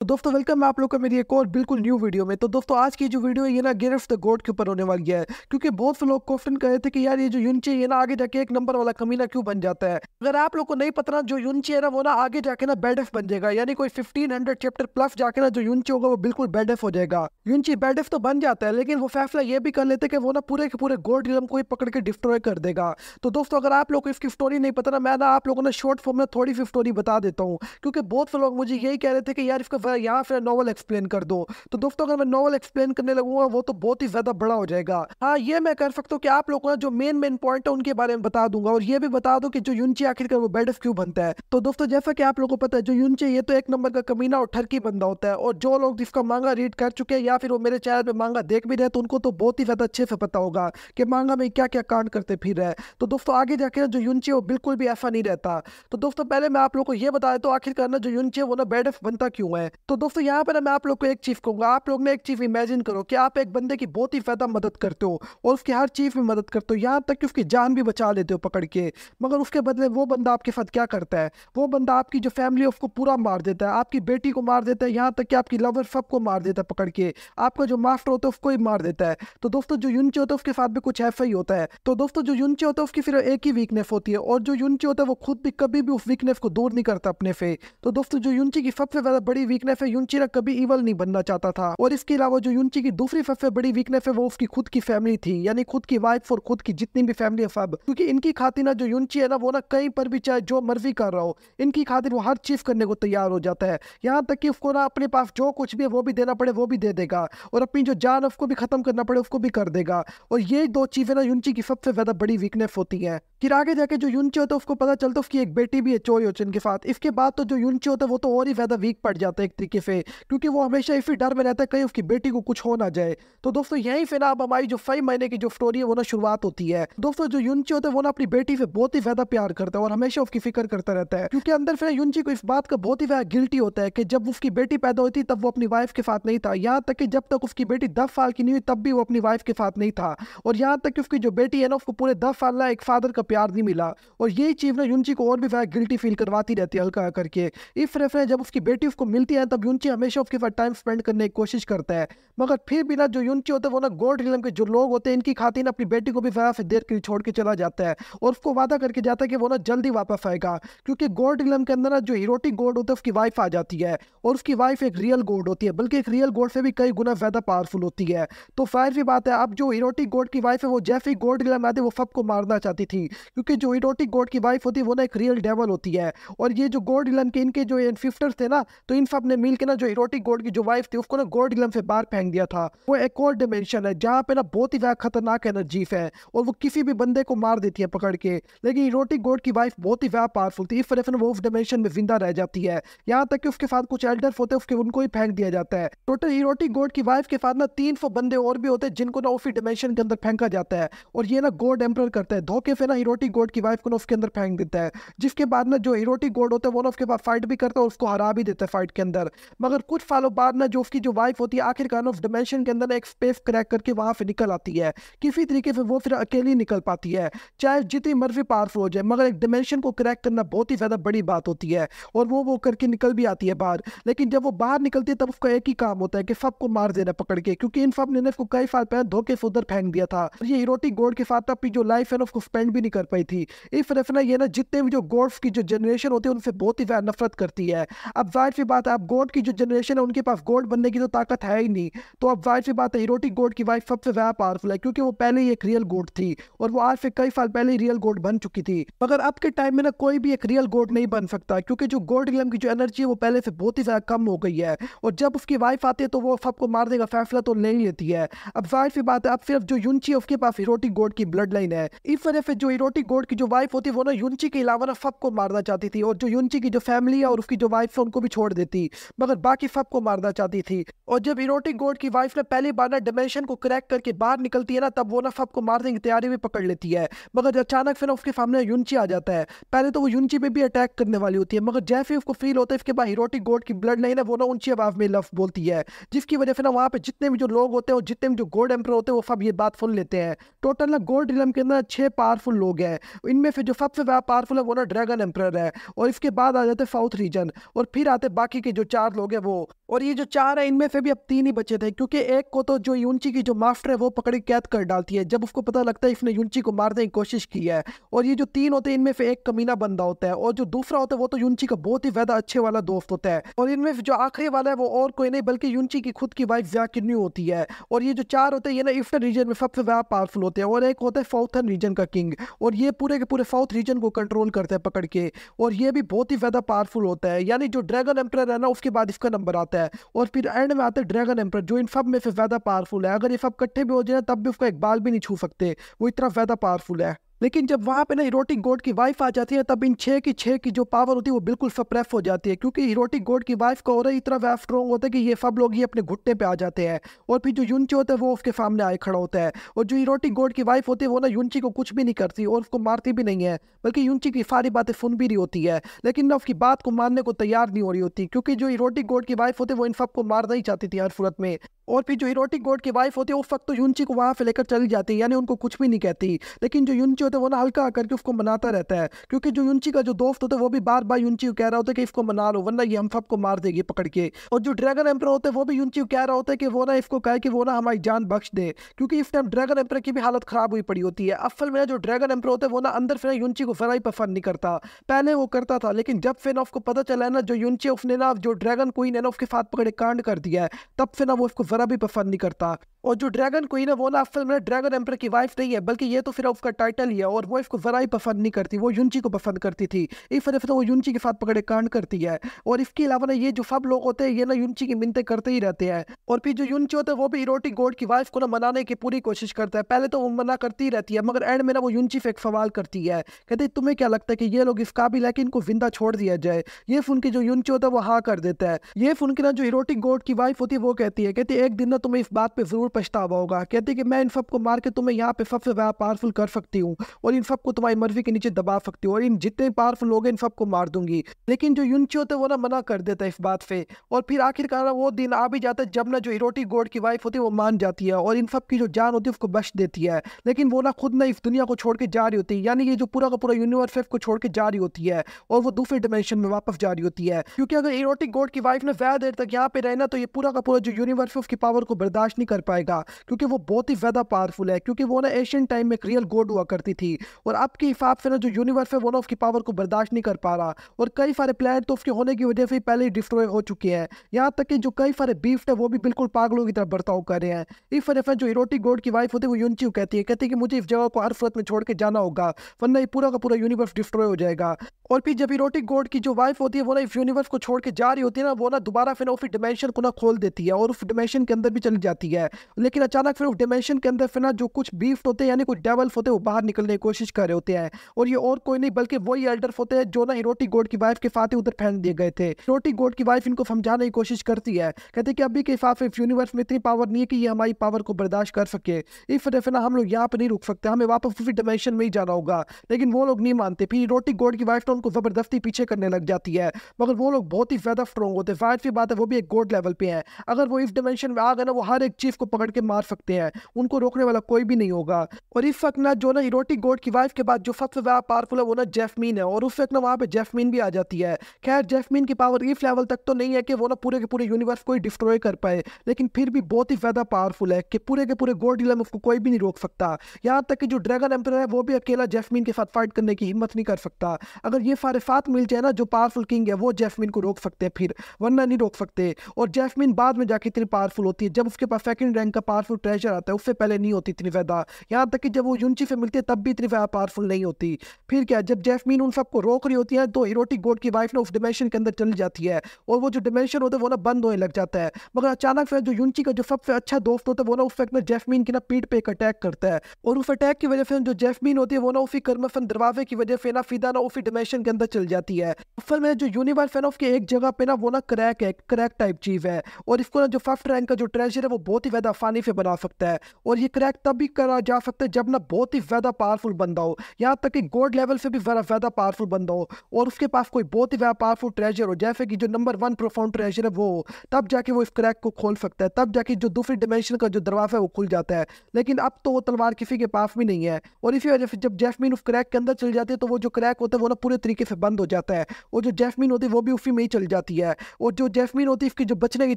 तो दोस्तों वेलकम है आप लोग का मेरी एक और बिल्कुल न्यू वीडियो में तो दोस्तों आज की जो वीडियो है ये ना गेयर ऑफ द गोड के ऊपर होने वाली है क्योंकि बहुत से लोग क्वेश्चन कर रहे थे कि यार ये जो यूनचे है ना आगे जाके एक नंबर वाला कमीना क्यों बन जाता है अगर आप लोग को नहीं पता ना जो यूनचे है ना वो ना आगे जाके ना बेड एफ बन जाएगा यानी कोई फिफ्टीन हंड्रेड चैप्टर प्लस जाके ना जो यूनचे होगा वो बिल्कुल बेड एफ हो जाएगा यूनचे बेड एफ तो बन जाता है लेकिन वो फैसला ये भी कर लेते कि वो ना पूरे के पूरे गोल्ड रिलम को ही पकड़ के डिस्ट्रॉय कर देगा तो दोस्तों अगर आप लोग को इसकी स्टोरी नहीं पता ना मैं ना आप लोगों ने शॉर्ट फॉर्म में थोड़ी सी स्टोरी बता देता हूँ क्योंकि बहुत से लोग मुझे यही कह रहे थे कि यार इसका पर या फिर नॉवल एक्सप्लेन कर दो तो दोस्तों अगर मैं नॉवल एक्सप्लेन करने लगूंगा वो तो बहुत ही ज्यादा बड़ा हो जाएगा हाँ ये मैं कर सकता हूँ कि आप लोगों ने जो मेन मेन पॉइंट है उनके बारे में बता दूंगा और ये भी बता दो कि जो यूनची आखिरकार वो बेड क्यों बनता है तो दोस्तों जैसा कि आप लोगों को पता है जो यूनचे ये तो एक नंबर का कमीना और ठरकी बंदा होता है और जो लोग जिसका मांगा रीड कर चुके हैं या फिर वो मेरे चैनल पर मांगा देख भी रहे तो उनको तो बहुत ही ज्यादा अच्छे से पता होगा कि मांगा में क्या क्या कांड करते फिर रहे है तो दोस्तों आगे जाके जो यूनचे वो बिल्कुल भी ऐसा नहीं रहता तो दोस्तों पहले मैं आप लोग को ये बता देता तो आखिरकार ना जो यूनचे वो ना बेड बनता क्यों है तो दोस्तों यहाँ पर मैं आप लोग को एक चीफ कहूँगा आप लोग ने एक चीफ इमेजिन करो कि आप एक बंदे की बहुत ही ज़्यादा मदद करते हो और उसकी हर चीफ में मदद करते हो यहाँ तक कि उसकी जान भी बचा लेते हो पकड़ के मगर उसके बदले वो बंदा आपके साथ क्या करता है वो बंदा आपकी जो फैमिली है उसको पूरा मार देता है आपकी बेटी को मार देता है यहाँ तक कि आपकी लवर सबको मार देता है पकड़ के आपका जो मास्टर होता है उसको ही मार देता है तो दोस्तों जो यूनिचे होता है उसके साथ भी कुछ ऐसा ही होता है तो दोस्तों जो यूनिचे होता है उसकी फिर एक ही वीकनेस होती है और जो यूनिचे होता है वो खुद भी कभी भी उस वीकनेस को दूर नहीं करता अपने से तो दोस्तों जो यूनिचे की सबसे ज़्यादा बड़ी वीकनेस वीकनेस है युनचिरा कभी इवल नहीं बनना चाहता था और इसके अलावा जो युनची की दूसरी सबसे बड़ी वीकनेस है वो उसकी खुद की फैमिली थी यानी खुद की वाइफ और खुद की जितनी भी फैमिली है सब क्योंकि इनकी खातिर ना जो युनची है ना वो ना कहीं पर भी चाहे जो मर्जी कर रहा हो इनकी खातिर वो हर चीज करने को तैयार हो जाता है यहाँ तक कि उसको ना अपने पास जो कुछ भी है वो भी देना पड़े वो भी दे देगा और अपनी जो जान उसको भी खत्म करना पड़े उसको भी कर देगा और ये दो चीजें ना युनची की सबसे ज्यादा बड़ी वीकनेस होती है फिर आगे जाके जो युनची होता है उसको पता चलता है उसकी एक बेटी भी है चोरी ओचन के साथ इसके बाद तो जो युनची होता है वो तो और ही ज्यादा वीक पड़ जाता है तरीके से क्योंकि वो हमेशा इसी डर में रहता है कहीं उसकी बेटी को कुछ हो ना जाए तो दोस्तों यहीं से ना अब हमारी जो फाइव महीने की जो स्टोरी है वो ना शुरुआत होती है दोस्तों जो युनची होता है वो ना अपनी बेटी से बहुत ही ज्यादा प्यार करता है और हमेशा उसकी फिक्र करता रहता है क्योंकि अंदर फिर युनची को इस बात का बहुत ही ज्यादा गिल्टी होता है कि जब उसकी बेटी पैदा हुई थी तब वो अपनी वाइफ के साथ नहीं था यहाँ तक कि जब तक उसकी बेटी दस साल की नहीं हुई तब भी वो अपनी वाइफ के साथ नहीं था और यहाँ तक कि उसकी जो बेटी है ना उसको पूरे दस साल ना एक फादर का प्यार नहीं मिला और यही चीज ना युनची को और भी ज्यादा गिल्टी फील करवाती रहती है हल्का करके इस तरह जब उसकी बेटी उसको मिलती है हैं तब यूनची हमेशा उसके साथ टाइम स्पेंड करने की कोशिश करता है मगर फिर भी ना जो यूनची होता है वो ना गोल्ड रिलम के जो लोग होते हैं इनकी खातिर अपनी बेटी को भी जरा से देर के लिए छोड़ के चला जाता है और उसको वादा करके जाता है कि वो ना जल्दी वापस आएगा क्योंकि गोल्ड रिलम के अंदर ना जो हिरोटिक गोल्ड होता है उसकी वाइफ आ जाती है और उसकी वाइफ एक रियल गोल्ड होती है बल्कि एक रियल गोल्ड से भी कई गुना ज़्यादा पावरफुल होती है तो फायर भी बात है अब जो हिरोटिक गोल्ड की वाइफ है वो जैसे ही गोल्ड रिलम आते वो सबको मारना चाहती थी क्योंकि जो हिरोटिक गोल्ड की वाइफ होती है वो ना एक रियल डेवल होती है और ये जो गोल्ड रिलम के इनके जो एनफिफ्टर्स थे ना तो इन सब ने ने मिल के ना जो इरोटिक गोड की जो वाइफ थी उसको ना गोल्ड ग्लम से बाहर फेंक दिया था वो एक और डिमेंशन है जहाँ पे ना बहुत ही ज्यादा खतरनाक एनर्जीफ है और वो किसी भी बंदे को मार देती है पकड़ के लेकिन इरोटिक गोड की वाइफ बहुत ही ज्यादा पावरफुल थी इस वजह से वो उस डिमेंशन में जिंदा रह जाती है यहाँ तक कि उसके साथ कुछ एल्डर होते हैं उसके उनको ही फेंक दिया जाता है टोटल इरोटिक गोड की वाइफ के साथ ना तीन बंदे और भी होते हैं जिनको ना उसी डिमेंशन के अंदर फेंका जाता है और ये ना गोड एम्प्रर करता है धोखे से ना इरोटिक गोड की वाइफ को ना उसके अंदर फेंक देता है जिसके बाद ना जो इरोटिक गोड होता है वो ना उसके बाद फाइट भी करता है और उसको हरा भी देता है फाइट के अंदर अंदर मगर कुछ सालों बाद ना जो उसकी जो वाइफ होती है आखिरकार ना उस डिमेंशन के अंदर एक स्पेस क्रैक करके वहाँ से निकल आती है किसी तरीके से वो फिर अकेली निकल पाती है चाहे जितनी मर्जी पावरफुल हो जाए मगर एक डिमेंशन को क्रैक करना बहुत ही ज़्यादा बड़ी बात होती है और वो वो करके निकल भी आती है बाहर लेकिन जब वो बाहर निकलती है तब उसका एक ही काम होता है कि सबको मार देना पकड़ के क्योंकि इन सब ने उसको कई साल पहले धोखे से उधर फेंक दिया था ये इरोटिक गोड के साथ अपनी जो लाइफ है ना उसको स्पेंड भी नहीं कर पाई थी इस रफना ना ये ना जितने भी जो गोड्स की जो जनरेशन होती है उनसे बहुत ही ज़्यादा नफरत करती है अब जाहिर सी बात है आप गोड की जो जनरेशन है उनके पास गोड बनने की तो ताकत है ही नहीं तो अब जाहिर सी बात है हीरोटिक गोड की वाइफ सबसे ज़्यादा पावरफुल है क्योंकि वो पहले ही एक रियल गोड थी और वो आज से कई साल पहले ही रियल गोड बन चुकी थी मगर अब के टाइम में ना कोई भी एक रियल गोड नहीं बन सकता क्योंकि जो गोड रिलम की जो एनर्जी है वो पहले से बहुत ही ज़्यादा कम हो गई है और जब उसकी वाइफ आती है तो वो सबको मारने का फैसला तो ले लेती है अब जाहिर सी बात है अब सिर्फ जो यूनची है उसके पास हीरोटिक गोड की ब्लड लाइन है इस वजह से जो हीरोटिक गोड की जो वाइफ होती है वो ना यूनची के अलावा ना सबको मारना चाहती थी और जो यूनची की जो फैमिली है और उसकी जो वाइफ है उनको भी छोड़ देती मगर बाकी फब को मारना चाहती थी और जब इरोटिक गोड की वाइफ ने पहली बार ना डिमेंशन को क्रैक करके बाहर निकलती है ना तब वो ना फब को मारने की तैयारी भी पकड़ लेती है मगर अचानक फिर उसके सामने यूनची आ जाता है पहले तो वो यूनची पे भी अटैक करने वाली होती है मगर जैसे उसको फील होता है इसके बाद हिरोटिक गोड की ब्लड नहीं ना वो ना ऊंची आवाज में लफ बोलती है जिसकी वजह से ना वहाँ पे जितने भी जो लोग होते हैं और जितने भी जो गोल्ड एम्पर होते हैं वो सब ये बात सुन लेते हैं टोटल ना गोल्ड रिलम के अंदर छह पावरफुल लोग हैं इनमें से जो सबसे ज़्यादा पावरफुल है वो ना ड्रैगन एम्पर है और इसके बाद आ जाते साउथ रीजन और फिर आते बाकी के जो चार लोग हैं वो और ये जो चार है इनमें से भी अब तीन ही बचे थे क्योंकि एक को तो जो यूनची की जो मास्टर है वो पकड़ी कैद कर डालती है जब उसको पता लगता है इसने यूनची को मारने की कोशिश की है और ये जो तीन होते हैं इनमें से एक कमीना बंदा होता है और जो दूसरा होता है वो तो यूनची का बहुत ही ज्यादा अच्छे वाला दोस्त होता है और इनमें जो आखिरी वाला है वो और कोई नहीं बल्कि यूनची की खुद की वाइफ जाकिर न्यू होती है और ये जो चार होते हैं ये ना ईस्टर्न रीजन में सबसे ज्यादा पावरफुल होते हैं और एक होता है साउथर्न रीजन का किंग और ये पूरे के पूरे साउथ रीजन को कंट्रोल करते हैं पकड़ के और ये भी बहुत ही ज्यादा पावरफुल होता है यानी जो ड्रैगन एम्प्रेयर है ना उसके बाद इसका नंबर आता है और फिर एंड में आता है ड्रैगन एम्पर जो इन सब में से ज़्यादा पावरफुल है अगर ये सब इकट्ठे भी हो जाए तब भी उसका एक बाल भी नहीं छू सकते वो इतना ज़्यादा पावरफुल है लेकिन जब वहाँ पे ना इरोटिक गोड की वाइफ आ जाती है तब इन छः की छः की जो पावर होती है वो बिल्कुल सप्रेस हो जाती है क्योंकि इरोटिक गोड की वाइफ का और इतना वैफ स्ट्रॉन्ग होता है कि ये सब लोग ये अपने घुटने पे आ जाते हैं और फिर जो युनची होता है वो उसके सामने आए खड़ा होता है और जो इरोटिक गोड की वाइफ होती है वो ना युनची को कुछ भी नहीं करती और उसको मारती भी नहीं है बल्कि युनची की सारी बातें सुन भी रही होती है लेकिन ना उसकी बात को मानने को तैयार नहीं हो रही होती क्योंकि जो इरोटिक गोड की वाइफ होती है वो इन सबको मारना ही चाहती थी हर सूरत में और फिर जो इरोटिक गोड की वाइफ होती है उस वक्त तो युनची को वहाँ से लेकर चली जाती है यानी उनको कुछ भी नहीं कहती लेकिन जो युनची होता है वो ना हल्का करके उसको मनाता रहता है क्योंकि जो यूंची का जो दोस्त होता है वो भी बार बार यूंची कह रहा होता है कि इसको मना लो वरना ये हम सबको मार देगी पकड़ के और जो ड्रैगन एम्पर होते हैं वो भी यूंची कह रहा होता है कि वो ना इसको कहे कि वो ना हमारी जान बख्श दे क्योंकि इस टाइम ड्रैगन एम्पर की भी हालत खराब हुई पड़ी होती है असल में जो ड्रैगन एम्पर होते हैं वो ना अंदर फिर यूंची को फराई पसंद नहीं करता पहले वो करता था लेकिन जब फिर उसको पता चला है ना जो यूंची उसने ना जो ड्रैगन कोई है ना उसके साथ पकड़े कांड कर दिया है तब फिर ना वो उसको ज़रा भी पसंद नहीं करता और जो ड्रैगन क्वीन है वो ना असल में ड्रैगन एम्पर की वाइफ नहीं है बल्कि ये तो फिर उसका टाइटल रही है और वो इसको ज़रा ही पसंद नहीं करती वो यूनची को पसंद करती थी इस वजह से तो वो यूनची के साथ पकड़े कांड करती है और इसके अलावा ना ये जो सब लोग होते हैं ये ना यूनची की मिनतें करते ही रहते हैं और फिर जो यूनची होता है वो भी इरोटिक गोड की वाइफ को ना मनाने की पूरी कोशिश करता है पहले तो वो मना करती रहती है मगर एंड में ना वो यूनची से एक सवाल करती है कहते तुम्हें क्या लगता है कि ये लोग इस काबिल है कि इनको जिंदा छोड़ दिया जाए ये सुन के जो यूनची होता है वो हाँ कर देता है ये सुन के ना जो इरोटिक गोड की वाइफ होती है वो कहती है कहती एक दिन ना तुम्हें इस बात पर जरूर पछतावा होगा कहती कि मैं इन सबको मार के तुम्हें यहाँ पे सबसे ज़्यादा पावरफुल कर सकती हूँ और इन सबको तुम्हारी मर्जी के नीचे दबा सकती हो और इन जितने पावरफुल लोग हैं इन सबको मार दूंगी लेकिन जो यूनची होते वो ना मना कर देता है इस बात से और फिर आखिरकार वो दिन आ भी जाता है जब ना जो इरोटी गोड की वाइफ होती है वो मान जाती है और इन सब की जो जान होती है उसको बच देती है लेकिन वो ना खुद ना इस दुनिया को छोड़ के जा रही होती है यानी ये जो पूरा का पूरा यूनिवर्स है उसको छोड़ के जा रही होती है और वो दूसरे डिमेंशन में वापस जा रही होती है क्योंकि अगर इरोटिक गोड की वाइफ ने ज्यादा देर तक यहाँ पे रहना तो ये पूरा का पूरा जो यूनिवर्स है उसकी पावर को बर्दाश्त नहीं कर पाएगा क्योंकि वो बहुत ही ज़्यादा पावरफुल है क्योंकि वो ना एशियन टाइम में एक रियल गोड हुआ करती थी और अब के हिसाब से ना जो यूनिवर्स है वो ना उसकी पावर को बर्दाश्त नहीं कर पा रहा और कई सारे प्लान तो उसके होने की वजह से पहले ही डिस्ट्रॉय हो चुके हैं यहाँ तक कि जो कई सारे बीफ है वो भी बिल्कुल पागलों की तरफ बर्ताव कर रहे हैं इस वजह से जो इरोटिक गोड की वाइफ होती है वो यूनचिव कहती है कहती है कि मुझे इस जगह को हर सूरत में छोड़ के जाना होगा वरना ये पूरा का पूरा यूनिवर्स डिस्ट्रॉय हो जाएगा और फिर जब इरोटिक गोड की जो वाइफ होती है वो ना इस यूनिवर्स को छोड़ के जा रही होती है ना वो ना दोबारा फिर उसी डिमेंशन को ना खोल देती है और उस डिमेंशन के अंदर भी चली जाती है लेकिन अचानक फिर उस डिमेंशन के अंदर फिर ना जो कुछ बीफ होते हैं यानी कुछ डेवल्फ होते हैं वो बाहर निकल फैलने की कोशिश कर रहे होते हैं और ये और कोई नहीं बल्कि वही एल्डर्फ होते हैं जो ना हिरोटी गोड की वाइफ के फाते उधर फैल दिए गए थे हिरोटी गोड की वाइफ इनको समझाने की कोशिश करती है कहते कि अभी के इफाफ यूनिवर्स में इतनी पावर नहीं है कि ये हमारी पावर को बर्दाश्त कर सके इफ रेफना हम लोग यहाँ पर नहीं रुक सकते हमें वापस उसी डायमेंशन में ही जाना होगा लेकिन वो लोग नहीं मानते फिर रोटी गोड की वाइफ तो उनको ज़बरदस्ती पीछे करने लग जाती है मगर वो लोग बहुत ही ज़्यादा स्ट्रॉन्ग होते हैं जाहिर सी बात है वो भी एक गोड लेवल पे है अगर वो इस डायमेंशन में आ गए ना वो हर एक चीज़ को पकड़ के मार सकते हैं उनको रोकने वाला कोई भी नहीं होगा और इस वक्त ना जो ना हिरोटी इसी गोड की वाइफ के बाद जो सबसे ज़्यादा पावरफुल है वो ना जेफमीन है और उस वक्त ना वहाँ पे जेफमीन भी आ जाती है खैर जेफमीन की पावर इस लेवल तक तो नहीं है कि वो ना पूरे के पूरे यूनिवर्स को ही डिस्ट्रॉय कर पाए लेकिन फिर भी बहुत ही ज़्यादा पावरफुल है कि पूरे के पूरे गोड डीलर में उसको कोई भी नहीं रोक सकता यहाँ तक कि जो ड्रैगन एम्पर है वो भी अकेला जेफमीन के साथ फाइट करने की हिम्मत नहीं कर सकता अगर ये सारे साथ मिल जाए ना जो पावरफुल किंग है वो जेफमिन को रोक सकते हैं फिर वरना नहीं रोक सकते और जेफमिन बाद में जाके इतनी पावरफुल होती है जब उसके पास सेकंड रैंक का पावरफुल ट्रेजर आता है उससे पहले नहीं होती इतनी ज़्यादा यहाँ तक कि जब वो यूनची से मिलती है तब भी इतनी पावरफुल नहीं होती फिर क्या जब जैफमीन उन सबको रोक रही होती है तो इरोटिक गोड की वाइफ ना उस डिमेंशन के अंदर चल जाती है और वो जो डिमेंशन होता है वो ना बंद होने लग जाता है मगर अचानक फिर जो यूनची का जो सबसे अच्छा दोस्त होता है वो ना उस वक्त में जैफमीन की ना पीठ पे एक अटैक करता है और उस अटैक की वजह से जो जैफमीन होती है वो ना उसी कर्मफन दरवाजे की वजह से ना फिदा ना उसी डिमेंशन के अंदर चल जाती है असल में जो यूनिवर्स है ना उसके एक जगह पे ना वो ना क्रैक है क्रैक टाइप चीज है और इसको ना जो फर्स्ट रैंक का जो ट्रेजर है वो बहुत ही ज्यादा आसानी से बना सकता है और ये क्रैक तब भी करा जा सकता है जब ना बहुत ही ज्यादा पार पावरफुल बंदा हो यहाँ तक कि गोड लेवल से भी ज़रा ज़्यादा पावरफुल बंदा हो और उसके पास कोई बहुत ही ज़्यादा पावरफुल ट्रेजर हो जैसे कि जो नंबर वन प्रोफाउंड ट्रेजर है वो हो तब जाके वो इस क्रैक को खोल सकता है तब जाके जो दूसरी डिमेंशन का जो दरवाज़ा है वो खुल जाता है लेकिन अब तो वो तलवार किसी के पास भी नहीं है और इसी वजह से जब जैसमिन उस क्रैक के अंदर चल जाती है तो वो जो क्रैक होता है वो ना पूरे तरीके से बंद हो जाता है और जो जैसमिन होती है वो भी उसी में ही चल जाती है और जो जैसमिन होती है इसके जो बचने के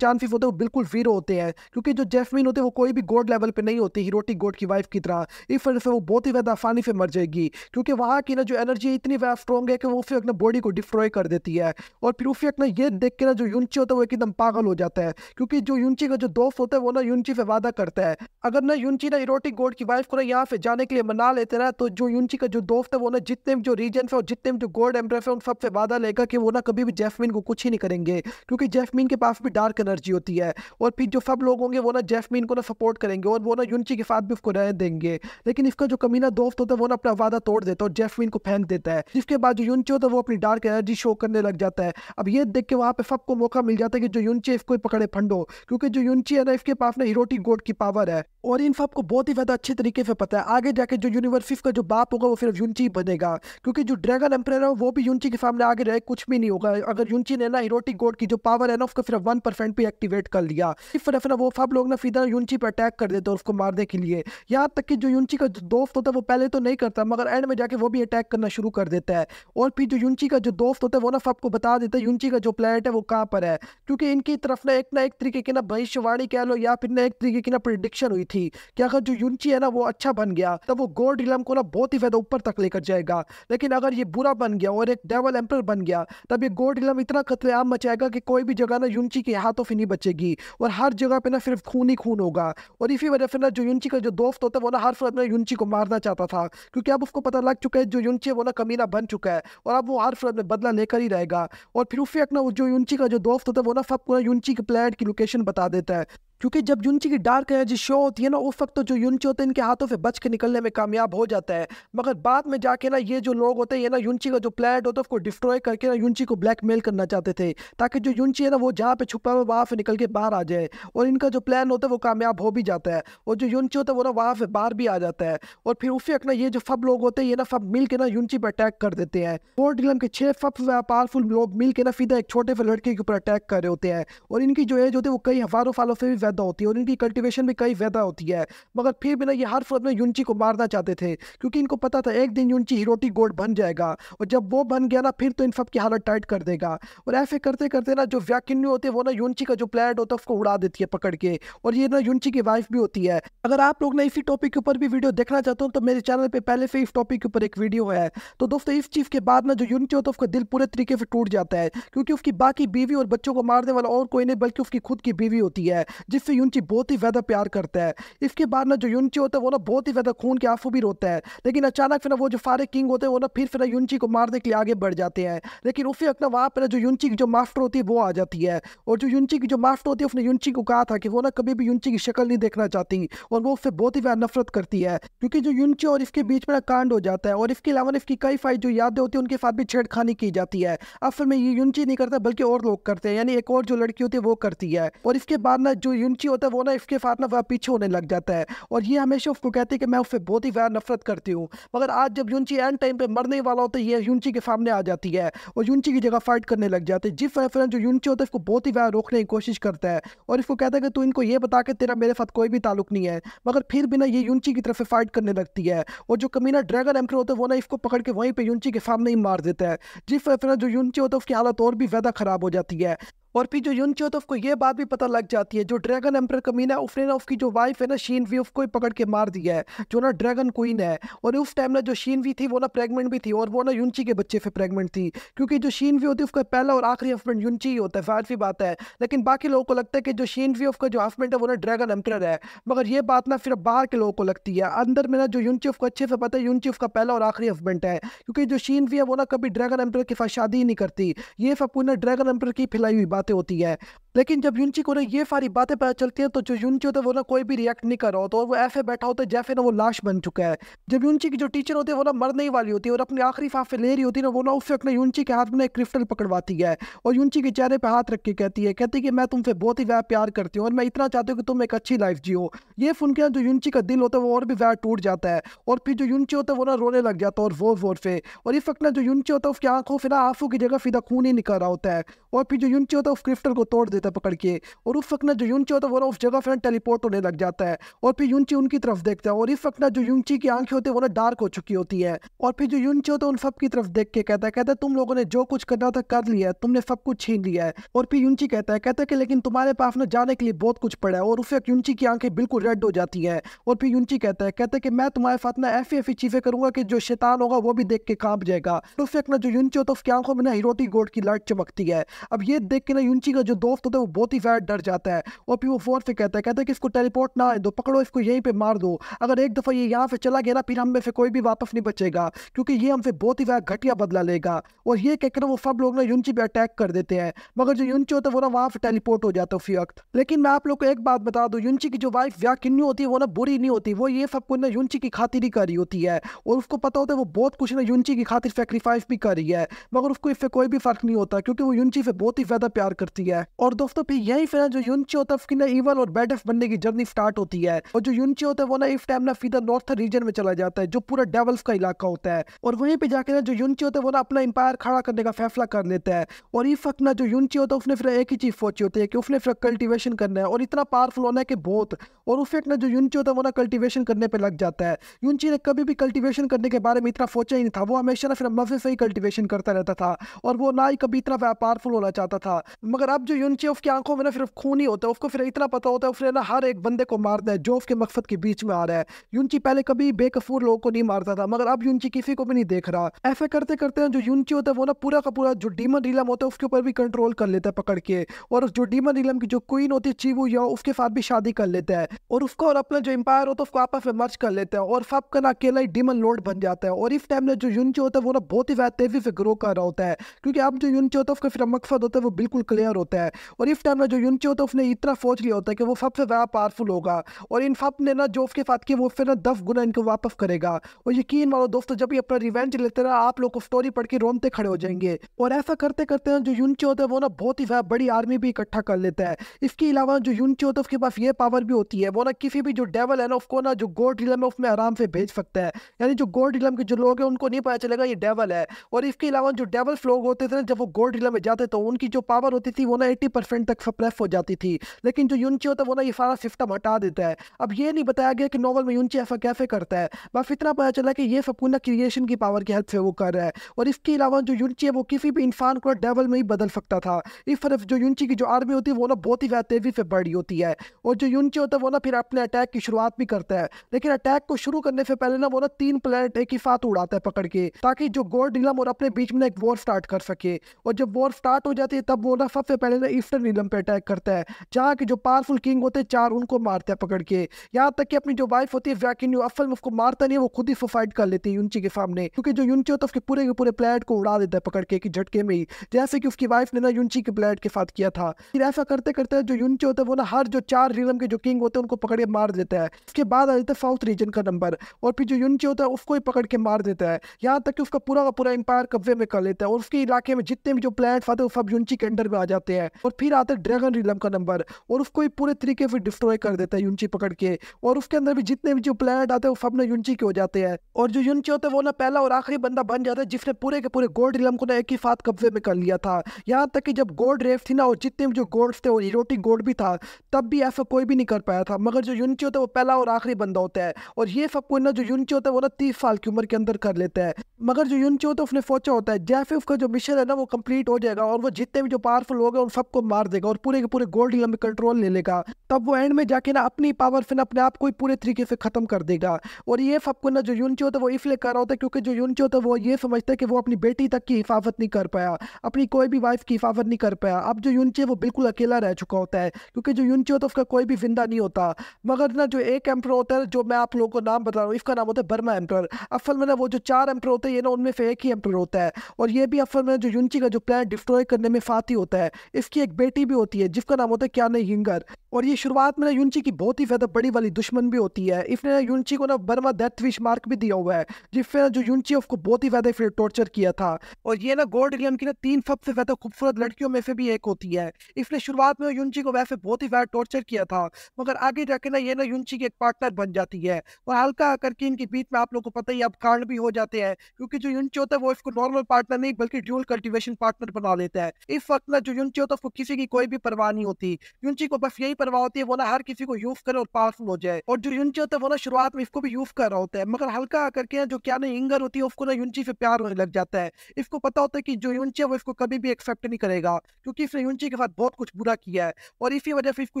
चांसेस होते हैं वो बिल्कुल जीरो होते हैं क्योंकि जो जैसमिन होते हैं वो कोई भी गोड लेवल पर नहीं होती हीरोटिक गोड की वाइफ की तरह इस वजह से वो बहुत ही ज़्यादा आसानी से मर जाएगी क्योंकि वहाँ की ना जो एनर्जी इतनी वह स्ट्रॉन्ग है कि वो फिर अपना बॉडी को डिस्ट्रॉय कर देती है और फिर उसे अपना ये देख के ना जो यूनची होता है वो एकदम पागल हो जाता है क्योंकि जो यूनची का जो दोस्त होता है वो ना यूनची से वादा करता है अगर ना यूनची ना इरोटिक गोड की वाइफ को ना यहाँ से जाने के लिए मना लेते ना तो जो यूनची का जो दोस्त है वो ना जितने जो रीजन है और जितने जो गोड एम्ब्रेस है उन सबसे वादा लेगा कि वो ना कभी भी जैसमिन को कुछ ही नहीं करेंगे क्योंकि जैसमिन के पास भी डार्क एनर्जी होती है और फिर जो सब लोग होंगे वो ना जैसमिन को ना सपोर्ट करेंगे और वो ना यूनची के साथ भी उसको रह देंगे लेकिन इसका जो कमीना दो सोफ्त होता है वो ना अपना वादा तोड़ देता है और जेफविन को फेंक देता है जिसके बाद जो यूनचे होता है वो अपनी डार्क एनर्जी शो करने लग जाता है अब ये देख के वहाँ पे सबको मौका मिल जाता है कि जो यूनचे इसको पकड़े फंडो क्योंकि जो यूनची है ना इसके पास ना हिरोटी गोड की पावर है और इन सबको बहुत ही ज्यादा अच्छे तरीके से पता है आगे जाके जो यूनिवर्स का जो बाप होगा वो सिर्फ यूनची बनेगा क्योंकि जो ड्रैगन एम्प्रेयर है वो भी यूनची के सामने आगे रहे कुछ भी नहीं होगा अगर यूनची ने ना हिरोटी गोड की जो पावर है ना उसको सिर्फ वन परसेंट भी एक्टिवेट कर लिया इस तरफ ना वो सब लोग ना सीधा यूनची पर अटैक कर देते हैं उसको मारने के लिए यहाँ तक कि जो यूनची का दोस्त होता है वो पहले तो नहीं करता मगर एंड में जाके वो भी अटैक करना शुरू कर देता है और फिर जो यूनची का जो दोस्त होता है वो ना सबको बता देता है यूनची का जो प्लेनेट है वो कहाँ पर है क्योंकि इनकी तरफ ना एक ना एक तरीके की ना भविष्यवाणी कह लो या फिर ना एक तरीके की ना प्रिडिक्शन हुई थी कि अगर जो यूनची है ना वो अच्छा बन गया तब वो गोल्ड रिलम को ना बहुत ही ज़्यादा ऊपर तक लेकर जाएगा लेकिन अगर ये बुरा बन गया और एक डेवल एम्पर बन गया तब ये गोल्ड रिलम इतना आम मचाएगा कि कोई भी जगह ना यूनची के हाथों से नहीं बचेगी और हर जगह पर ना सिर्फ खून ही खून होगा और इसी वजह से ना जो यूनची का जो दोस्त होता है वो ना हर सूरत में यूनची को मारना चाहता सकता था क्योंकि अब उसको पता लग चुका है जो यूनची वो ना कमीना बन चुका है और अब वो आर में बदला लेकर ही रहेगा और फिर उसे ना जो यूनची का जो दोस्त होता है वो ना सबको यूनची के प्लेट की लोकेशन बता देता है क्योंकि जब यूनची की डार्क एनर्जी शो होती है ना उस वक्त तो जो यूनची होते हैं इनके हाथों से बच के निकलने में कामयाब हो जाता है मगर बाद में जाके ना ये जो लोग होते हैं ये ना यूनची का जो प्लेट होता है उसको डिस्ट्रॉय करके ना यूनची को ब्लैकमेल करना चाहते थे ताकि जो यूनची है ना वो जहाँ पे छुपा हुआ वहाँ से निकल के बाहर आ जाए और इनका जो प्लान होता है वो कामयाब हो भी जाता है और जो यूनची होता है वो ना वहाँ से बाहर भी आ जाता है और फिर उसी अपना ये जो सब लोग होते हैं ये ना सब मिल के ना यूनची पर अटैक कर देते हैं फोर्ट डिलम के छः सब पावरफुल लोग मिल के ना सीधा एक छोटे से लड़के के ऊपर अटैक कर रहे होते हैं और इनकी जो एज होती है वो कई हज़ारों सालों से भी वैदा होती है और इनकी कल्टिवेशन भी कई वैदा होती है मगर फिर भी ना ये हर सूरत में यूनची को मारना चाहते थे क्योंकि इनको पता था एक दिन यूनची हिरोटी गोड बन जाएगा और जब वो बन गया ना फिर तो इन सब की हालत टाइट कर देगा और ऐसे करते करते ना जो व्याकिन्यू होते हैं वो ना यूनची का जो प्लेट होता है उसको उड़ा देती है पकड़ के और ये ना यूनची की वाइफ भी होती है अगर आप लोग ना इसी टॉपिक के ऊपर भी वीडियो देखना चाहते हो तो मेरे चैनल पर पहले से इस टॉपिक के ऊपर एक वीडियो है तो दोस्तों इस चीज़ के बाद ना जो यूनची होता है उसका दिल पूरे तरीके से टूट जाता है क्योंकि उसकी बाकी बीवी और बच्चों को मारने वाला और कोई नहीं बल्कि उसकी खुद की बीवी होती है जिससे यूनची बहुत ही ज़्यादा प्यार करता है इसके बाद ना जो यूनची होता है वो ना बहुत ही ज़्यादा खून के आंसू भी रोता है लेकिन अचानक फिर ना वो जो फारे किंग होते हैं वो ना फिर फिर यूनची को मारने के लिए आगे बढ़ जाते हैं लेकिन उसी वक्त ना वहाँ पर जो यूनची की जो मास्टर होती है वो आ जाती है और जो यूनची की जो मास्टर होती है उसने यूनची को कहा था कि वो ना कभी भी यूनची की शक्ल नहीं देखना चाहती और वो उससे बहुत ही ज़्यादा नफरत करती है क्योंकि जो यूनची और इसके बीच में ना कांड हो जाता है और इसके अलावा इसकी कई फाइट जो यादें होती है उनके साथ भी छेड़खानी की जाती है असल में ये यूनची नहीं करता बल्कि और लोग करते हैं यानी एक और जो लड़की होती है वो करती है और इसके बाद ना जो यूनची होता है वो ना इसके साथ ना वह पीछे होने लग जाता है और ये हमेशा उसको कहती है कि मैं उससे बहुत ही ज़्यादा नफरत करती हूँ मगर आज जब यूनची एंड टाइम पर मरने वाला होता है ये यूनची के सामने आ जाती है और यूनची की जगह फाइट करने लग जाती है जिस वजह से जो यूनची होता है इसको बहुत ही ज़्यादा रोकने की कोशिश करता है और इसको कहता है कि तू इनको ये बता के तेरा मेरे साथ कोई भी ताल्लुक नहीं है मगर फिर भी ना ये यूनची की तरफ से फाइट करने लगती है और जो कमीना ड्रैगन एम्प्रो होता है वो ना इसको पकड़ के वहीं पर यूनची के सामने ही मार देता है जिस वजह से जो यूनची होता है उसकी हालत और भी ज़्यादा ख़राब हो जाती है और फिर जो यून तो उसको ये बात भी पता लग जाती है जो ड्रैगन एम्पर उसने ना उसकी जो वाइफ है ना शीन वी उसको पकड़ के मार दिया है जो ना ड्रैगन क्वीन है और उस टाइम ना जो शीन वी थी वो ना प्रेगनेंट भी थी और वो ना यूनची के बच्चे से प्रेगनेंट थी क्योंकि जो शीन वी होती है उसका पहला और आखिरी हस्बैंड यूनची ही होता है फायर सी बात है लेकिन बाकी लोगों को लगता है कि जो शीन वी उसका जो हस्बैंड है वो ना ड्रैगन एम्पर है मगर ये बात ना फिर बाहर के लोगों को लगती है अंदर में ना जो यूनची उसको अच्छे से पता है यूनची उसका पहला और आखिरी हस्बैंड है क्योंकि जो शीन वी है वो ना कभी ड्रैगन एम्पर के साथ शादी ही नहीं करती ये सब पूरा ड्रैगन एम्पर की फैलाई हुई बात बातें होती है लेकिन जब यूनची को ना ये सारी बातें पता चलती हैं तो जो यूनची होता है वो ना कोई भी रिएक्ट नहीं कर रहा होता और वो ऐसे बैठा होता है जैसे ना वो लाश बन चुका है जब यूनची की जो टीचर होती है वो ना मरने ही वाली होती है और अपनी आखिरी फाफे ले रही होती है ना वो ना उससे अपने यूनची के हाथ में एक क्रिस्टल पकड़वाती है और यूनची के चेहरे पर हाथ रख के कहती है कहती है कि मैं तुमसे बहुत ही ज़्यादा प्यार करती हूँ और मैं इतना चाहती हूँ कि तुम एक अच्छी लाइफ जियो ये सुन के जो यूनची का दिल होता है वो और भी ज़्यादा टूट जाता है और फिर जो यूनची होता है वो ना रोने लग जाता है और जोर जोर से और इस वक्त ना जो यूनची होता है उसकी आंखों फिर आंसू की जगह फिर खून ही निकल रहा होता है और फिर जो यूनची होता ऑफ क्रिफ्टर को तोड़ देता है पकड़ के और उस वक्त ना जो यूनची होता है वो ना उस जगह पर टेलीपोर्ट होने लग जाता है और फिर यूनची उनकी तरफ देखता है और इस वक्त ना जो यूनची की आंखें होती है वो ना डार्क हो चुकी होती है और फिर जो यूनची होता है उन सबकी तरफ देख के कहता है कहता है तुम लोगों ने जो कुछ करना था कर लिया है तुमने सब कुछ छीन लिया है और फिर यूनची कहता है कहता है कि लेकिन तुम्हारे पास ना जाने के लिए बहुत कुछ पड़ा है और उस वक्त यूनची की आंखें बिल्कुल रेड हो जाती है और फिर यूनची कहता है कहता है कि मैं तुम्हारे साथ ना ऐसी ऐसी चीजें करूंगा कि जो शैतान होगा वो भी देख के कांप जाएगा उस वक्त ना जो यूनची होता है उसकी आंखों में ना हिरोटी गोड की लाइट चमकती है अब ये देख के ना यूनची का जो दोस्त होता है वो बहुत ही ज़्यादा डर जाता है और फिर वो फोन से कहता है कहता है कि इसको टेलीपोर्ट ना दो पकड़ो इसको यहीं पर मार दो अगर एक दफ़ा ये यहाँ से चला गया ना फिर हम में से कोई भी वापस नहीं बचेगा क्योंकि ये हमसे बहुत ही ज़्यादा घटिया बदला लेगा और ये कहकर वो सब लोग ना यूनची पर अटैक कर देते हैं मगर जो यूनची होता है वो ना वहाँ से टेलीपोर्ट हो जाता है उसी वक्त लेकिन मैं आप लोग को एक बात बता दूँ यूनची की जो वाइफ या किन्नी होती है वो ना बुरी नहीं होती वो ये सब कुछ ना यूनची की खातिर ही कर रही होती है और उसको पता होता है वो बहुत कुछ ना यूनची की खातिर सेक्रीफाइस भी कर रही है मगर उसको इससे कोई भी फर्क नहीं होता क्योंकि वो यूनची से बहुत ही ज़्यादा प्यार प्यार करती है और दोस्तों फिर यही फिर जो यूनची होता है की ना इवन और बेड बनने की जर्नी स्टार्ट होती है और जो यूनची होता है वो ना इस टाइम ना फिर नॉर्थ रीजन में चला जाता है जो पूरा डेवल्फ का इलाका होता है और वहीं पे जाकर ना जो यूनची होता है वो ना अपना एम्पायर खड़ा करने का फैसला कर लेता है और इस वक्त ना जो यूनची होता है उसने फिर एक ही चीज सोची होती है कि उसने फिर कल्टिवेशन करना है और इतना पावरफुल होना है कि बहुत और उस ना जो यूनची होता है वो ना कल्टिवेशन करने पर लग जाता है यूनची ने कभी भी कल्टिवेशन करने के बारे में इतना सोचा ही नहीं था वो हमेशा ना फिर मजे से ही कल्टिवेशन करता रहता था और वो ना ही कभी इतना पावरफुल होना चाहता था मगर अब जो यूनचेफ उसकी आंखों में ना सिर्फ खून ही होता है उसको फिर इतना पता होता है उसने ना हर एक बंदे को मारता है जो उसके मकसद के बीच में आ रहा है यूनची पहले कभी बेकसूर लोगों को नहीं मारता था मगर अब यूनची किसी को भी नहीं देख रहा ऐसे करते करते जो यूनची होता है वो ना पूरा का पूरा जो डीमन रिलम होता है उसके ऊपर भी कंट्रोल कर लेता है पकड़ के और जो डीमन रिलम की जो क्वीन होती है चीवू या उसके साथ भी शादी कर लेता है और उसका और अपना जो एम्पायर होता है उसको आपस में मर्ज कर लेता है और सब का ना अकेला ही डीमन लोड बन जाता है और इस टाइम में जो यूनची होता है वो ना बहुत ही ज्यादा तेजी से ग्रो कर रहा होता है क्योंकि अब जो यूनची होता है उसका फिर मकसद होता है वो बिल्कुल क्लियर होता है और इस टाइम ना जो यूनचे होता है उसने इतना फौज लिया होता है कि वो सबसे ज़्यादा पावरफुल होगा और इन सब ने ना जो उसके साथ किया वो फिर ना दस गुना इनको वापस करेगा और यकीन मानो दोस्तों जब भी अपना रिवेंज लेते ना आप लोग को स्टोरी पढ़ के रोनते खड़े हो जाएंगे और ऐसा करते करते ना जो यूनचे होता है वो ना बहुत ही ज़्यादा बड़ी आर्मी भी इकट्ठा कर लेता है इसके अलावा जो यूनचे होता है उसके पास ये पावर भी होती है वो ना किसी भी जो डेवल है ना उसको ना जो गोड रिलम है उसमें आराम से भेज सकता है यानी जो गोड रिलम के जो लोग हैं उनको नहीं पता चलेगा ये डेवल है और इसके अलावा जो डेवल्स लोग होते थे ना जब वो गोल्ड रिलम में जाते तो उनकी जो पावर होती थी वो ना एट्टी परसेंट तक सप्रेस हो जाती थी लेकिन जो यूनची होता है वो ना ये सारा सिस्टम हटा देता है अब ये नहीं बताया गया कि नॉवल में यूनची ऐसा कैसे करता है बस इतना पता चला कि ये सब ना क्रिएशन की पावर की हेल्प से वो कर रहा है और इसके अलावा जो यूनची है वो किसी भी इंसान को डेवल में ही बदल सकता था इस तरफ जो यूनची की जो आर्मी होती है वो ना बहुत ही ज़्यादा तेज़ी से बड़ी होती है और जो यूनची होता है वो ना फिर अपने अटैक की शुरुआत भी करता है लेकिन अटैक को शुरू करने से पहले ना वो ना तीन प्लेनेट एक ही साथ उड़ाता है पकड़ के ताकि जो गोल्ड नीलम और अपने बीच में एक वॉर स्टार्ट कर सके और जब वॉर स्टार्ट हो जाती है तब वो ना बंदा सबसे पहले ना तो ईस्टर्न रिलम पे अटैक करता है जहाँ के जो पावरफुल किंग होते हैं चार उनको मारते हैं पकड़ के यहाँ तक कि अपनी जो वाइफ होती है वैकिन असल में उसको मारता नहीं है वो खुद ही सुसाइड कर लेती है यूनची के सामने क्योंकि जो यूनची होता है उसके पूरे के पूरे प्लेट को उड़ा देता है पकड़ के कि झटके में ही जैसे कि उसकी वाइफ ने ना यूनची के प्लेट के साथ किया था फिर ऐसा करते करते जो यूनची होता है वो ना हर जो चार रिलम के जो किंग होते हैं उनको पकड़ के मार देता है उसके बाद आ जाता है साउथ रीजन का नंबर और फिर जो यूनची होता है उसको ही पकड़ के मार देता है यहाँ तक कि उसका पूरा का पूरा एम्पायर कब्जे में कर लेता है और उसके इलाके में जितने भी जो प्लेट आते हैं सब यूनची के अंडर में आ जाते हैं और फिर आता है ड्रैगन रिलम का नंबर और उसको ये पूरे तरीके से डिस्ट्रॉय कर देता है यूनची पकड़ के और उसके अंदर भी जितने भी जो प्लेनेट आते हैं वो सब ना यूनची के हो जाते हैं और जो यूनची होते हैं वो ना पहला और आखिरी बंदा बन जाता है जिसने पूरे के पूरे गोल्ड रिलम को ना एक ही साथ कब्जे में कर लिया था यहाँ तक कि जब गोल्ड रेफ थी ना और जितने भी जो गोल्ड थे और इरोटिक गोल्ड भी था तब भी ऐसा कोई भी नहीं कर पाया था मगर जो यूनची होता है वो पहला और आखिरी बंदा होता है और ये सब कोई ना जो यूनची होता है वो ना तीस साल की उम्र के अंदर कर लेता है मगर जो यूनची होता है उसने सोचा होता है जैसे उसका जो मिशन है ना वो कंप्लीट हो जाएगा और वो जितने भी जो पार पावरफुल गए उन सबको मार देगा और पूरे के पूरे गोल्ड हीलर में कंट्रोल ले लेगा तब वो एंड में जाके ना अपनी पावर से ना अपने आप को ही पूरे तरीके से खत्म कर देगा और ये सबको ना जो यूनचे होता है वो इसलिए कर रहा होता है क्योंकि जो यूनचे होता है वो ये समझता है कि वो अपनी बेटी तक की हिफाजत नहीं कर पाया अपनी कोई भी वाइफ की हिफाजत नहीं कर पाया अब जो यूनचे है वो बिल्कुल अकेला रह चुका होता है क्योंकि जो यूनचे होता है उसका कोई भी जिंदा नहीं होता मगर ना जो एक एम्पर होता है जो मैं आप लोगों को नाम बता रहा हूँ इसका नाम होता है बर्मा एम्पर असल में ना वो जो चार एम्पर होते हैं ये ना उनमें से एक ही एम्पर होता है और ये भी असल में जो यूनची का जो प्लान डिस्ट्रॉय करने में साथ ही होता है होता है इसकी एक बेटी भी होती है जिसका नाम होता है क्या नहीं हिंगर और ये शुरुआत में ना यूनची की बहुत ही ज़्यादा बड़ी वाली दुश्मन भी होती है इसने ना यूनची को ना बर्मा डेथ विश मार्क भी दिया हुआ है जिससे ना जो यूनची उसको बहुत ही ज़्यादा फिर टॉर्चर किया था और ये ना गोल्ड रियम की ना तीन सबसे ज़्यादा खूबसूरत लड़कियों में से भी एक होती है इसने शुरुआत में यूनची को वैसे बहुत ही ज़्यादा टॉर्चर किया था मगर आगे जाके ना ये ना यूनची की एक पार्टनर बन जाती है और हल्का करके इनके बीच में आप लोग को पता ही अब कांड भी हो जाते हैं क्योंकि जो यूनची होता है वो इसको नॉर्मल पार्टनर नहीं बल्कि ड्यूल कल्टिवेशन पार्टनर बना लेता है इस वक्त वरना जो यूनची होता तो है उसको किसी की कोई भी परवाह नहीं होती यूनची को बस यही परवाह होती है वो ना हर किसी को यूज करे और पावरफुल हो जाए और जो यूनची होता है वो ना शुरुआत में इसको भी यूज कर रहा होता है मगर हल्का करके जो क्या ना इंगर होती है उसको ना यूनची से प्यार होने लग जाता है इसको पता होता है कि जो यूनची है वो इसको कभी भी एक्सेप्ट नहीं करेगा क्योंकि इसने यूनची के साथ बहुत कुछ बुरा किया है और इसी वजह से इसको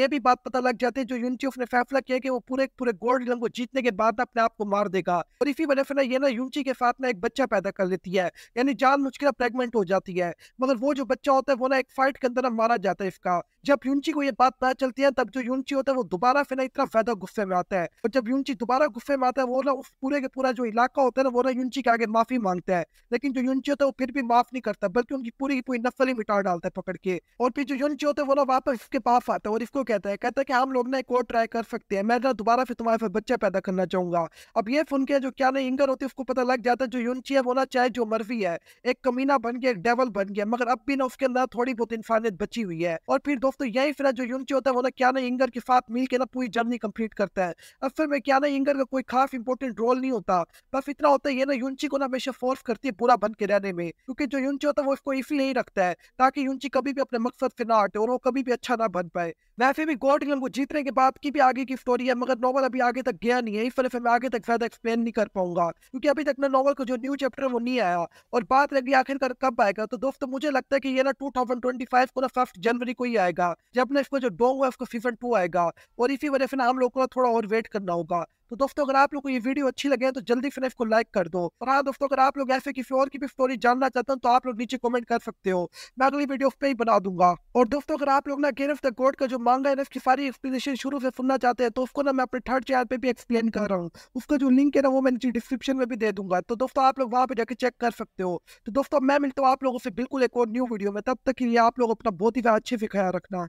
ये भी बात पता लग जाती है जो यूनची उसने फैसला किया कि वो पूरे पूरे गोल्ड रंग को जीतने के बाद अपने आप को मार देगा और इसी वजह से ना ये ना यूनची के साथ ना एक बच्चा पैदा कर लेती है यानी जान मुश्किल प्रेगनेंट हो जाती है मगर वो जो बच्चा होता है वो ना ना एक फाइट के अंदर मारा जाता है इसका जब यूनची को ये बात पता चलती है तब जो यूनची होता है वो दोबारा फिर ना इतना फायदा गुस्से में आता है और जब यूनची दोबारा गुस्से में आता है वो ना उस पूरे के पूरा जो इलाका होता है ना वो ना यूनची के आगे माफी मांगता है लेकिन जो यूनची होता है वो फिर भी माफ नहीं करता बल्कि उनकी पूरी पूरी नफल ही मिटा डालता है पकड़ के और फिर जो यूनची होता है वो ना वापस इसके पास आता है और इसको कहता है कहता है कि हम लोग ना एक और ट्राई कर सकते हैं मैं ना दोबारा फिर तुम्हारे साथ बच्चा पैदा करना चाहूंगा अब ये फोन के जो क्या ना इंगर होती है उसको पता लग जाता है जो यूनची है वो ना चाहे जो मर्जी है एक कमीना बन गया एक डेवल बन गया मगर अब भी ना उसके अंदर थोड़ी थोड़ी बहुत इंसानियत बची हुई है और फिर दोस्तों यही फिर जो यूनिट होता है वो ना क्या ना इंगर के साथ मिलकर ना पूरी जर्नी कंप्लीट करता है अब फिर में क्या ना इंगर का कोई खास इंपॉर्टेंट रोल नहीं होता बस इतना होता है ये ना यूनची को ना हमेशा फोर्स करती है पूरा बन के रहने में क्योंकि जो यूनची होता है वो इसको इसलिए ही रखता है ताकि यूनची कभी भी अपने मकसद से ना हटे और वो कभी भी अच्छा ना बन पाए वैसे भी गोल्ड गिलम को जीतने के बाद की भी आगे की स्टोरी है मगर नॉवल अभी आगे तक गया नहीं है इस वजह से मैं आगे तक ज्यादा एक्सप्लेन नहीं कर पाऊंगा क्योंकि अभी तक ना नॉवल का जो न्यू चैप्टर है वो नहीं आया और बात लगी आखिरकार कब आएगा तो दोस्तों मुझे लगता है कि ये ना टू 25 को ना फिफ्थ जनवरी को ही आएगा जब ना इसको जो डोंग है उसको सीजन टू आएगा और इसी वजह से ना हम लोग को थोड़ा और वेट करना होगा तो दोस्तों अगर आप लोग को ये वीडियो अच्छी लगे तो जल्दी फिर को लाइक कर दो और हाँ दोस्तों अगर आप लोग ऐसे किसी और की भी स्टोरी जानना चाहते हो तो आप लोग नीचे कमेंट कर सकते हो मैं अगली वीडियो पे ही बना दूंगा और दोस्तों अगर आप लोग ना गेन ऑफ द गोड का जो मांगा है ना उसकी सारी एक्सप्लेनेशन शुरू से सुनना चाहते हैं तो उसको ना मैं अपने थर्ड चैनल पर भी एक्सप्लेन कर रहा हूँ उसका जो लिंक है ना वो मैं नीचे डिस्क्रिप्शन में भी दे दूंगा तो दोस्तों आप लोग वहाँ पे जाकर चेक कर सकते हो तो दोस्तों मैं मिलता हूँ आप लोगों से बिल्कुल एक और न्यू वीडियो में तब तक के लिए आप लोग अपना बहुत ही अच्छे से ख्याल रखना